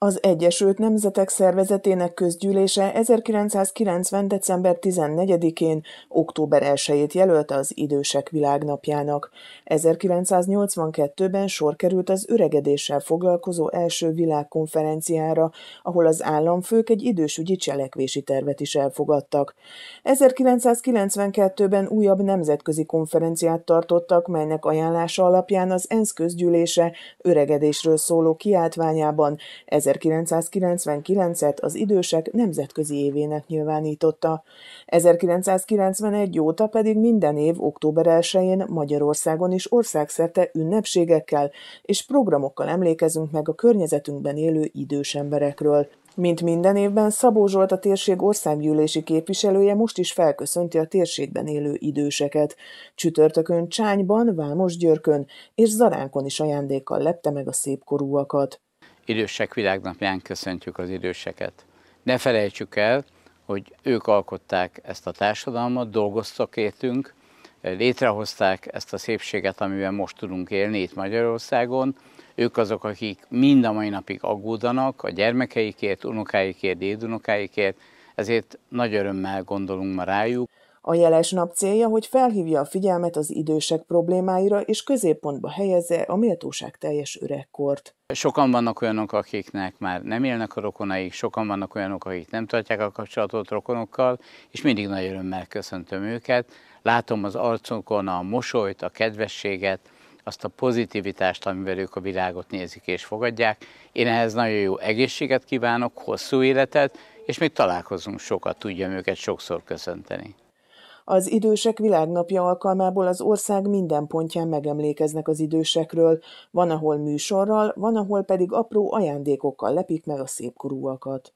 Az Egyesült Nemzetek Szervezetének közgyűlése 1990. december 14-én október 1-ét jelölte az Idősek Világnapjának. 1982-ben sor került az öregedéssel foglalkozó első világkonferenciára, ahol az államfők egy idősügyi cselekvési tervet is elfogadtak. 1992-ben újabb nemzetközi konferenciát tartottak, melynek ajánlása alapján az ENSZ közgyűlése öregedésről szóló kiáltványában 1999-et az idősek nemzetközi évének nyilvánította, 1991 óta pedig minden év október 1-én Magyarországon is országszerte ünnepségekkel és programokkal emlékezünk meg a környezetünkben élő idős emberekről. Mint minden évben, Szabó Zsolt a térség országgyűlési képviselője most is felköszönti a térségben élő időseket. Csütörtökön Csányban, Vámos Györkön és Zaránkon is ajándékkal lepte meg a szépkorúakat. Idősek világnapján köszöntjük az időseket. Ne felejtsük el, hogy ők alkották ezt a társadalmat, dolgoztak értünk, létrehozták ezt a szépséget, amiben most tudunk élni itt Magyarországon. Ők azok, akik mind a mai napig aggódanak a gyermekeikért, unokáikért, dédunokáikért, ezért nagy örömmel gondolunk ma rájuk. A jeles nap célja, hogy felhívja a figyelmet az idősek problémáira, és középpontba helyezze a méltóság teljes öregkort. Sokan vannak olyanok, akiknek már nem élnek a rokonaik, sokan vannak olyanok, akik nem tartják a kapcsolatot rokonokkal, és mindig nagy örömmel köszöntöm őket. Látom az arcunkon a mosolyt, a kedvességet, azt a pozitivitást, amivel ők a világot nézik és fogadják. Én ehhez nagyon jó egészséget kívánok, hosszú életet, és még találkozunk sokat, tudjam őket sokszor köszönteni. Az Idősek Világnapja alkalmából az ország minden pontján megemlékeznek az idősekről, van ahol műsorral, van ahol pedig apró ajándékokkal lepik meg a szépkorúakat.